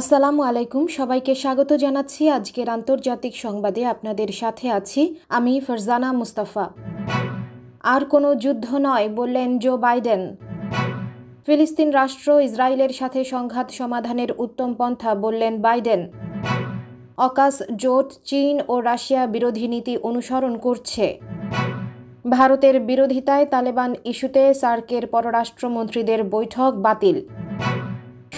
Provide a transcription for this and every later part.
আসসালামু আলাইকুম সবাইকে স্বাগত জানাচ্ছি আজকের আন্তর্জাতিক সংবাদে আপনাদের সাথে আছি আমি ফারজানা মুস্তাফা আর কোনো যুদ্ধ নয় বললেন জো বাইডেন ফিলিস্তিন রাষ্ট্র ইসরায়েলের সাথে সংঘাত সমাধানের উত্তম পন্থা বললেন বাইডেন অকাশ জোট চীন ও রাশিয়া বিরোধী নীতি অনুসরণ করছে ভারতের বিরোধিতায় তালেবান ইস্যুতে সার্কের পররাষ্ট্রমন্ত্রীদের বৈঠক বাতিল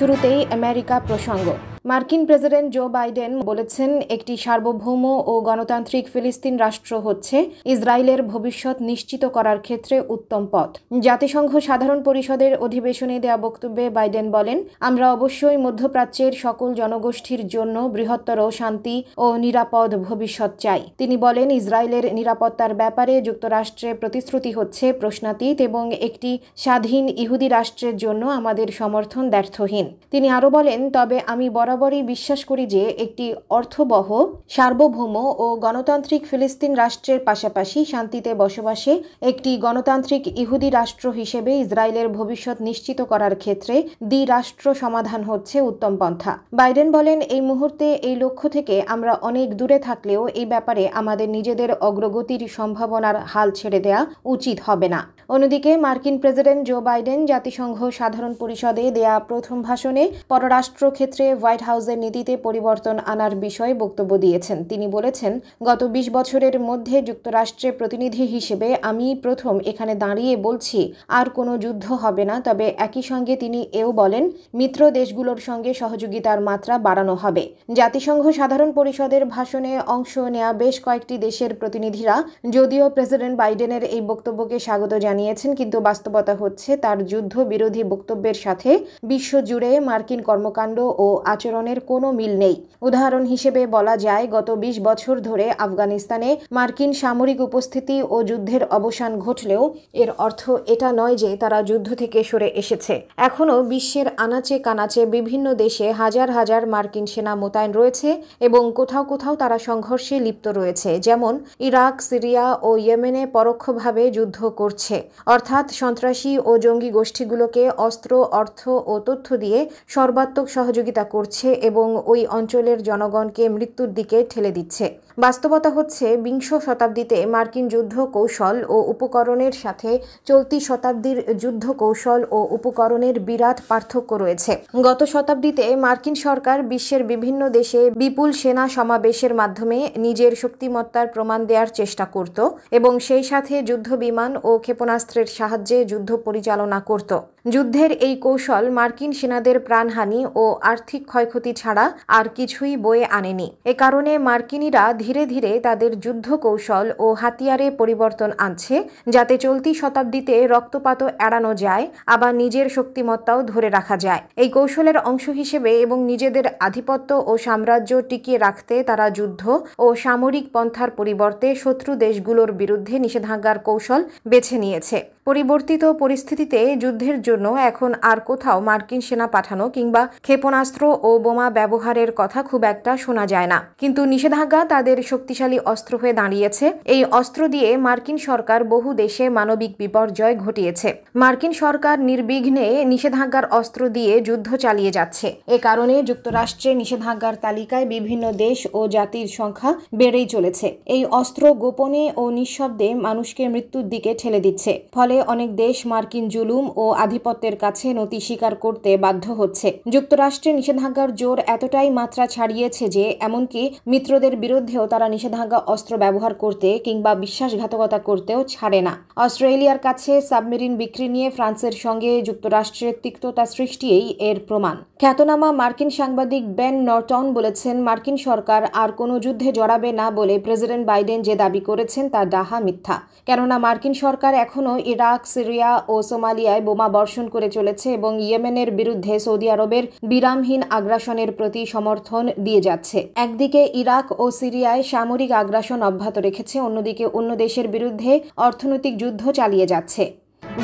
शुरूते ही अमेरिका प्रसंग মার্কিন প্রেসিডেন্ট জো বাইডেন বলেছেন একটি সার্বভৌম ও গণতান্ত্রিক ফিলিস্তিন রাষ্ট্র হচ্ছে ইসরায়েলের ভবিষ্যৎ নিশ্চিত করার ক্ষেত্রে উত্তম পথ জাতিসংঘ সাধারণ পরিষদের অধিবেশনে দেয়া বক্তব্যে বাইডেন বলেন আমরা অবশ্যই মধ্যপ্রাচ্যের সকল জনগোষ্ঠীর জন্য বৃহত্তর শান্তি ও নিরাপদ ভবিষ্যৎ চাই তিনি বলেন ইসরায়েলের নিরাপত্তার ব্যাপারে যুক্তরাষ্ট্রে প্রতিশ্রুতি হচ্ছে প্রশ্নাতীত এবং একটি স্বাধীন ইহুদি রাষ্ট্রের জন্য আমাদের সমর্থন ব্যর্থহীন তিনি আরও বলেন তবে আমি বড় বরাবরই বিশ্বাস করি যে একটি অর্থবহ সার্বভৌম ও গণতান্ত্রিক ফিলিস্তিন রাষ্ট্রের পাশাপাশি শান্তিতে বসবাসে একটি গণতান্ত্রিক ইহুদি রাষ্ট্র হিসেবে ইসরায়েলের ভবিষ্যৎ নিশ্চিত করার ক্ষেত্রে দ্বি রাষ্ট্র সমাধান হচ্ছে উত্তম পন্থা বাইডেন বলেন এই মুহূর্তে এই লক্ষ্য থেকে আমরা অনেক দূরে থাকলেও এই ব্যাপারে আমাদের নিজেদের অগ্রগতির সম্ভাবনার হাল ছেড়ে দেয়া উচিত হবে না অন্যদিকে মার্কিন প্রেসিডেন্ট জো বাইডেন জাতিসংঘ সাধারণ পরিষদে দেয়া প্রথম ভাষণে পররাষ্ট্র ক্ষেত্রে হোয়াইট হাউসের নীতিতে পরিবর্তন আনার বিষয়ে বক্তব্য দিয়েছেন তিনি বলেছেন গত ২০ বছরের মধ্যে যুক্তরাষ্ট্রে প্রতিনিধি হিসেবে আমি প্রথম এখানে দাঁড়িয়ে বলছি আর কোনো যুদ্ধ হবে না তবে একই সঙ্গে তিনি এও বলেন মিত্র দেশগুলোর সঙ্গে সহযোগিতার মাত্রা বাড়ানো হবে জাতিসংঘ সাধারণ পরিষদের ভাষণে অংশ নেয়া বেশ কয়েকটি দেশের প্রতিনিধিরা যদিও প্রেসিডেন্ট বাইডেনের এই বক্তব্যকে স্বাগত জানিয়ে জানিয়েছেন কিন্তু বাস্তবতা হচ্ছে তার যুদ্ধ বিরোধী বক্তব্যের সাথে বিশ্বজুড়ে মার্কিন কর্মকাণ্ড ও আচরণের কোনো মিল নেই উদাহরণ হিসেবে বলা যায় গত ২০ বছর ধরে আফগানিস্তানে মার্কিন সামরিক উপস্থিতি ও যুদ্ধের অবসান ঘটলেও এর অর্থ এটা নয় যে তারা যুদ্ধ থেকে সরে এসেছে এখনও বিশ্বের আনাচে কানাচে বিভিন্ন দেশে হাজার হাজার মার্কিন সেনা মোতায়েন রয়েছে এবং কোথাও কোথাও তারা সংঘর্ষে লিপ্ত রয়েছে যেমন ইরাক সিরিয়া ও ইয়েমেনে পরোক্ষভাবে যুদ্ধ করছে অর্থাৎ সন্ত্রাসী ও জঙ্গি গোষ্ঠীগুলোকে অস্ত্র অর্থ ও তথ্য দিয়ে সর্বাত্মক সহযোগিতা করছে এবং ওই অঞ্চলের জনগণকে মৃত্যুর দিকে ঠেলে দিচ্ছে বাস্তবতা হচ্ছে বিংশ শতাব্দীতে মার্কিন যুদ্ধ কৌশল ও উপকরণের সাথে চলতি শতাব্দীর যুদ্ধ কৌশল ও উপকরণের বিরাট পার্থক্য রয়েছে গত শতাব্দীতে মার্কিন সরকার বিশ্বের বিভিন্ন দেশে বিপুল সেনা সমাবেশের মাধ্যমে নিজের শক্তিমত্তার প্রমাণ দেওয়ার চেষ্টা করত এবং সেই সাথে যুদ্ধ বিমান ও ক্ষেপণাস্ত্রের সাহায্যে যুদ্ধ পরিচালনা করত যুদ্ধের এই কৌশল মার্কিন সেনাদের প্রাণহানি ও আর্থিক ক্ষয়ক্ষতি ছাড়া আর কিছুই বয়ে আনেনি এ কারণে মার্কিনিরা ধীরে ধীরে তাদের যুদ্ধ কৌশল ও হাতিয়ারে পরিবর্তন আনছে যাতে চলতি শতাব্দীতে রক্তপাতও এড়ানো যায় আবার নিজের শক্তিমত্তাও ধরে রাখা যায় এই কৌশলের অংশ হিসেবে এবং নিজেদের আধিপত্য ও সাম্রাজ্য টিকিয়ে রাখতে তারা যুদ্ধ ও সামরিক পন্থার পরিবর্তে শত্রু দেশগুলোর বিরুদ্ধে নিষেধাজ্ঞার কৌশল বেছে নিয়েছে পরিবর্তিত পরিস্থিতিতে যুদ্ধের জন্য এখন আর কোথাও মার্কিন সেনা পাঠানো কিংবা ক্ষেপণাস্ত্র ও বোমা ব্যবহারের কথা খুব একটা শোনা যায় না কিন্তু নিষেধাজ্ঞা তাদের শক্তিশালী অস্ত্র হয়ে দাঁড়িয়েছে এই অস্ত্র দিয়ে মার্কিন সরকার বহু দেশে মানবিক বিপর্যয় ঘটিয়েছে মার্কিন সরকার নির্বিঘ্নে নিষেধাজ্ঞার অস্ত্র দিয়ে যুদ্ধ চালিয়ে যাচ্ছে এ কারণে যুক্তরাষ্ট্রে নিষেধাজ্ঞার তালিকায় বিভিন্ন দেশ ও জাতির সংখ্যা বেড়েই চলেছে এই অস্ত্র গোপনে ও নিঃশব্দে মানুষকে মৃত্যুর দিকে ঠেলে দিচ্ছে ফলে ফলে অনেক দেশ মার্কিন জুলুম ও আধিপত্যের কাছে নতি স্বীকার করতে বাধ্য হচ্ছে যুক্তরাষ্ট্রের নিষেধাজ্ঞার জোর এতটাই মাত্রা ছাড়িয়েছে যে এমনকি মিত্রদের বিরুদ্ধেও তারা নিষেধাজ্ঞা অস্ত্র ব্যবহার করতে কিংবা বিশ্বাসঘাতকতা করতেও ছাড়ে না অস্ট্রেলিয়ার কাছে সাবমেরিন বিক্রি নিয়ে ফ্রান্সের সঙ্গে যুক্তরাষ্ট্রের তিক্ততা সৃষ্টিই এর প্রমাণ খ্যাতনামা মার্কিন সাংবাদিক বেন নর্টন বলেছেন মার্কিন সরকার আর কোনো যুদ্ধে জড়াবে না বলে প্রেসিডেন্ট বাইডেন যে দাবি করেছেন তা ডাহা মিথ্যা কেননা মার্কিন সরকার এখনও ইরান ইরাক সিরিয়া ও সোমালিয়ায় বোমা বর্ষণ করে চলেছে এবং ইয়েমেনের বিরুদ্ধে সৌদি আরবের বিরামহীন আগ্রাসনের প্রতি সমর্থন দিয়ে যাচ্ছে একদিকে ইরাক ও সিরিয়ায় সামরিক আগ্রাসন অব্যাহত রেখেছে অন্যদিকে অন্য দেশের বিরুদ্ধে অর্থনৈতিক যুদ্ধ চালিয়ে যাচ্ছে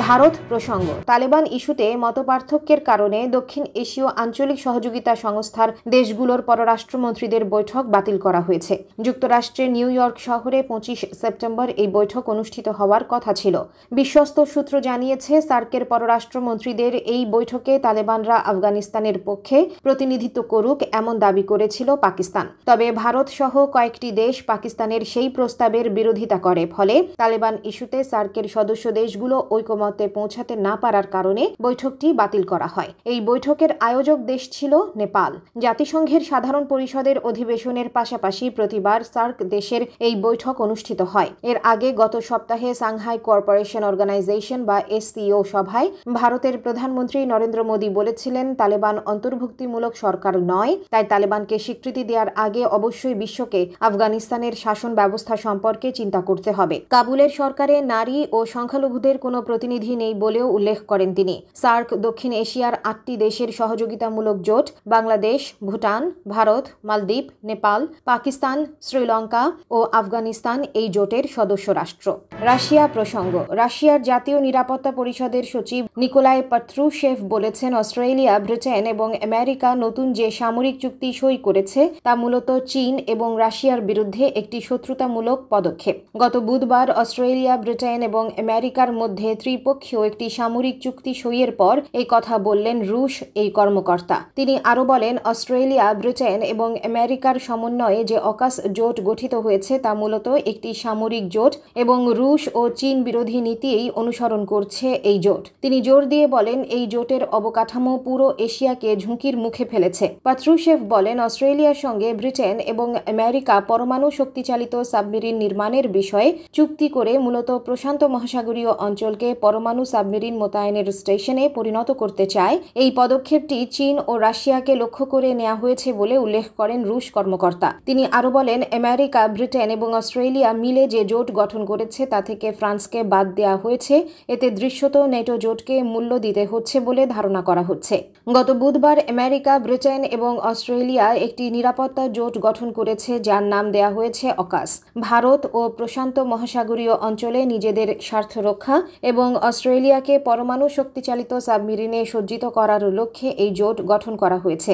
ভারত প্রসঙ্গ তালেবান ইস্যুতে মতপার্থক্যের কারণে দক্ষিণ এশীয় আঞ্চলিক সহযোগিতা সংস্থার দেশগুলোর পররাষ্ট্রমন্ত্রীদের বৈঠক বাতিল করা হয়েছে যুক্তরাষ্ট্রে নিউ ইয়র্ক শহরে পঁচিশ সেপ্টেম্বর এই বৈঠক অনুষ্ঠিত হওয়ার কথা ছিল বিশ্বস্ত সূত্র জানিয়েছে সার্কের পররাষ্ট্রমন্ত্রীদের এই বৈঠকে তালেবানরা আফগানিস্তানের পক্ষে প্রতিনিধিত্ব করুক এমন দাবি করেছিল পাকিস্তান তবে ভারত সহ কয়েকটি দেশ পাকিস্তানের সেই প্রস্তাবের বিরোধিতা করে ফলে তালেবান ইস্যুতে সার্কের সদস্য দেশগুলো ঐক্য ঐকমত্যে পৌঁছাতে না পারার কারণে বৈঠকটি বাতিল করা হয় এই বৈঠকের আয়োজক দেশ ছিল নেপাল জাতিসংঘের সাধারণ পরিষদের অধিবেশনের পাশাপাশি প্রতিবার সার্ক দেশের এই বৈঠক অনুষ্ঠিত হয় এর আগে গত সপ্তাহে সাংহাই কর্পোরেশন অর্গানাইজেশন বা এসসিও সভায় ভারতের প্রধানমন্ত্রী নরেন্দ্র মোদী বলেছিলেন তালেবান অন্তর্ভুক্তিমূলক সরকার নয় তাই তালেবানকে স্বীকৃতি দেওয়ার আগে অবশ্যই বিশ্বকে আফগানিস্তানের শাসন ব্যবস্থা সম্পর্কে চিন্তা করতে হবে কাবুলের সরকারে নারী ও সংখ্যালঘুদের কোনো প্রতি প্রতিনিধি নেই বলেও উল্লেখ করেন তিনি সার্ক দক্ষিণ এশিয়ার আটটি দেশের সহযোগিতামূলক জোট বাংলাদেশ ভুটান ভারত মালদ্বীপ নেপাল পাকিস্তান শ্রীলঙ্কা ও আফগানিস্তান এই জোটের সদস্য রাষ্ট্র রাশিয়া প্রসঙ্গ রাশিয়ার জাতীয় নিরাপত্তা পরিষদের সচিব নিকোলাই পাত্রুশেফ বলেছেন অস্ট্রেলিয়া ব্রিটেন এবং আমেরিকা নতুন যে সামরিক চুক্তি সই করেছে তা মূলত চীন এবং রাশিয়ার বিরুদ্ধে একটি শত্রুতামূলক পদক্ষেপ গত বুধবার অস্ট্রেলিয়া ব্রিটেন এবং আমেরিকার মধ্যে ত্রি দ্বিপক্ষীয় একটি সামরিক চুক্তি সইয়ের পর এই কথা বললেন রুশ এই কর্মকর্তা তিনি আরও বলেন অস্ট্রেলিয়া ব্রিটেন এবং আমেরিকার সমন্বয়ে যে অকাস জোট গঠিত হয়েছে তা মূলত একটি সামরিক জোট এবং রুশ ও চীন বিরোধী নীতিই অনুসরণ করছে এই জোট তিনি জোর দিয়ে বলেন এই জোটের অবকাঠামো পুরো এশিয়াকে ঝুঁকির মুখে ফেলেছে পাত্রুশেফ বলেন অস্ট্রেলিয়ার সঙ্গে ব্রিটেন এবং আমেরিকা পরমাণু শক্তিচালিত সাবমেরিন নির্মাণের বিষয়ে চুক্তি করে মূলত প্রশান্ত মহাসাগরীয় অঞ্চলকে পরমাণু সাবমেরিন মোতায়েনের স্টেশনে পরিণত করতে চায় এই পদক্ষেপটি চীন ও রাশিয়াকে লক্ষ্য করে নেওয়া হয়েছে বলে উল্লেখ করেন রুশ কর্মকর্তা তিনি আরও বলেন আমেরিকা ব্রিটেন এবং অস্ট্রেলিয়া মিলে যে জোট গঠন করেছে তা থেকে ফ্রান্সকে বাদ দেওয়া হয়েছে এতে দৃশ্যত নেটো জোটকে মূল্য দিতে হচ্ছে বলে ধারণা করা হচ্ছে গত বুধবার আমেরিকা ব্রিটেন এবং অস্ট্রেলিয়া একটি নিরাপত্তা জোট গঠন করেছে যার নাম দেয়া হয়েছে অকাস ভারত ও প্রশান্ত মহাসাগরীয় অঞ্চলে নিজেদের স্বার্থ রক্ষা এবং অস্ট্রেলিয়াকে পরমাণু শক্তিচালিত সাবমেরিনে সজ্জিত করার লক্ষ্যে এই জোট গঠন করা হয়েছে